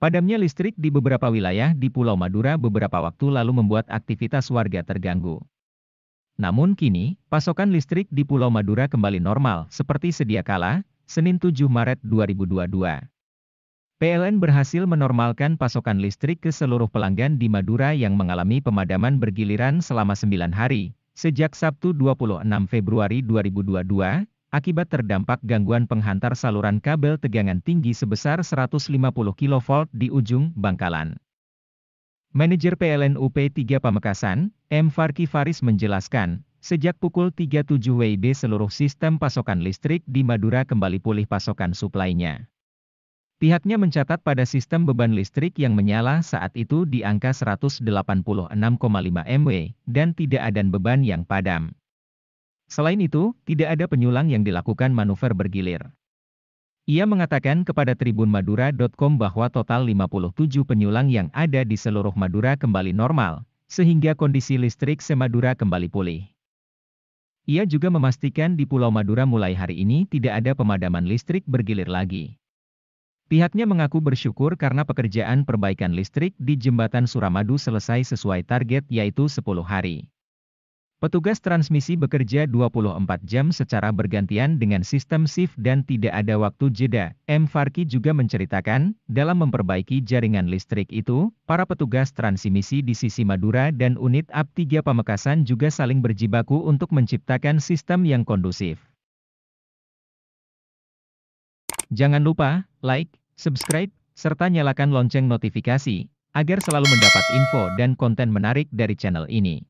Padamnya listrik di beberapa wilayah di Pulau Madura beberapa waktu lalu membuat aktivitas warga terganggu. Namun kini, pasokan listrik di Pulau Madura kembali normal seperti sedia kala, Senin 7 Maret 2022. PLN berhasil menormalkan pasokan listrik ke seluruh pelanggan di Madura yang mengalami pemadaman bergiliran selama 9 hari, sejak Sabtu 26 Februari 2022, akibat terdampak gangguan penghantar saluran kabel tegangan tinggi sebesar 150 kV di ujung Bangkalan. Manajer PLN up 3 Pamekasan, M. Farki Faris menjelaskan, sejak pukul 37 WIB seluruh sistem pasokan listrik di Madura kembali pulih pasokan suplainya. Pihaknya mencatat pada sistem beban listrik yang menyala saat itu di angka 186,5 MW dan tidak ada beban yang padam. Selain itu, tidak ada penyulang yang dilakukan manuver bergilir. Ia mengatakan kepada tribunmadura.com bahwa total 57 penyulang yang ada di seluruh Madura kembali normal, sehingga kondisi listrik semadura kembali pulih. Ia juga memastikan di Pulau Madura mulai hari ini tidak ada pemadaman listrik bergilir lagi. Pihaknya mengaku bersyukur karena pekerjaan perbaikan listrik di jembatan Suramadu selesai sesuai target yaitu 10 hari. Petugas transmisi bekerja 24 jam secara bergantian dengan sistem shift dan tidak ada waktu jeda. M. Farki juga menceritakan, dalam memperbaiki jaringan listrik itu, para petugas transmisi di sisi Madura dan unit AP3 Pamekasan juga saling berjibaku untuk menciptakan sistem yang kondusif. Jangan lupa, like, subscribe, serta nyalakan lonceng notifikasi, agar selalu mendapat info dan konten menarik dari channel ini.